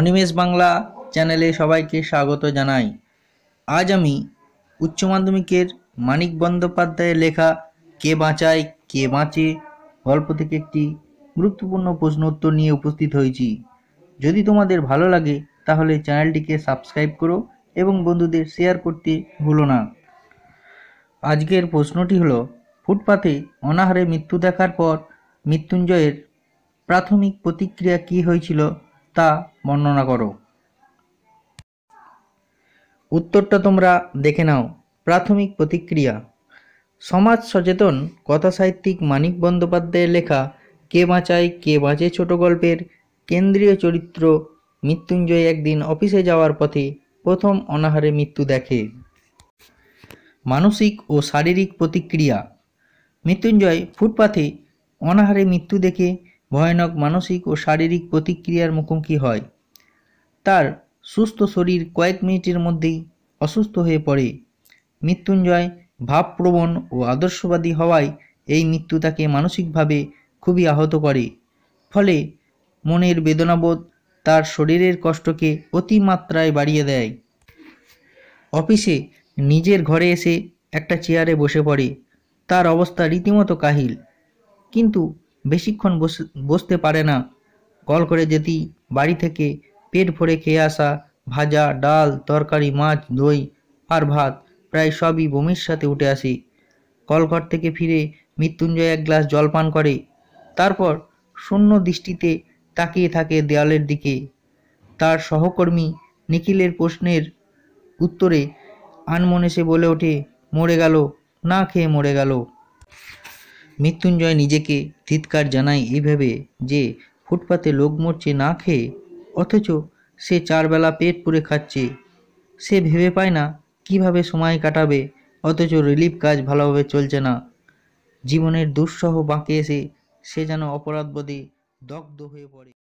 অনিমেষ বাংলা চ্যানেলে সবাইকে স্বাগত জানাই আজ আমি উচ্চ মাধ্যমিকের মানিক বন্দ্যোপাধ্যায়ের লেখা কে বাঁচায় কে বাঁচে গল্প থেকে একটি গুরুত্বপূর্ণ প্রশ্ন উত্তর নিয়ে উপস্থিত হয়েছি যদি তোমাদের ভালো লাগে তাহলে চ্যানেলটিকে সাবস্ক্রাইব করো এবং বন্ধুদের শেয়ার করতে ভুলো না আজকের প্রশ্নটি হলো ফুটপাথে অনাহারে মৃত্যু দেখার পর মৃত্যুঞ্জয়ের প্রাথমিক প্রতিক্রিয়া কী হয়েছিল তা বর্ণনা করো উত্তরটা তোমরা দেখে নাও প্রাথমিক প্রতিক্রিয়া সমাজ সচেতন কথাসাহিত্যিক মানিক বন্দ্যোপাধ্যায়ের লেখা কে বাঁচায় কে বাঁচে ছোট গল্পের কেন্দ্রীয় চরিত্র মৃত্যুঞ্জয় একদিন অফিসে যাওয়ার পথে প্রথম অনাহারে মৃত্যু দেখে মানসিক ও শারীরিক প্রতিক্রিয়া মৃত্যুঞ্জয় ফুটপাথে অনাহারে মৃত্যু দেখে ভয়ানক মানসিক ও শারীরিক প্রতিক্রিয়ার মুখোমুখি হয় তার সুস্থ শরীর কয়েক মিনিটের মধ্যেই অসুস্থ হয়ে পড়ে মৃত্যুঞ্জয় ভাবপ্রবণ ও আদর্শবাদী হওয়ায় এই মৃত্যু তাকে মানসিকভাবে খুবই আহত করে ফলে মনের বেদনাবোধ তার শরীরের কষ্টকে অতিমাত্রায় বাড়িয়ে দেয় অফিসে নিজের ঘরে এসে একটা চেয়ারে বসে পড়ে তার অবস্থা রীতিমতো কাহিল কিন্তু বেশিক্ষণ বসতে পারে না কল করে যেতি বাড়ি থেকে পেট ভরে খেয়ে আসা ভাজা ডাল তরকারি মাছ দই আর ভাত প্রায় সবই বমির সাথে উঠে আসে কলঘর থেকে ফিরে মৃত্যুঞ্জয় এক গ্লাস জল পান করে তারপর শূন্য দৃষ্টিতে তাকিয়ে থাকে দেয়ালের দিকে তার সহকর্মী নিখিলের প্রশ্নের উত্তরে আনমনে সে বলে ওঠে মরে গেল না খেয়ে মরে গেল মৃত্যুঞ্জয় নিজেকে ধিৎকার জানায় এইভাবে যে ফুটপাতে লোক মরছে না খেয়ে অথচ সে চারবেলা পেট পুড়ে খাচ্ছে সে ভেবে পায় না কিভাবে সময় কাটাবে অথচ রিলিফ কাজ ভালোভাবে চলছে না জীবনের দুঃসহ বাঁকে এসে সে যেন অপরাধবোধে দগ্ধ হয়ে পড়ে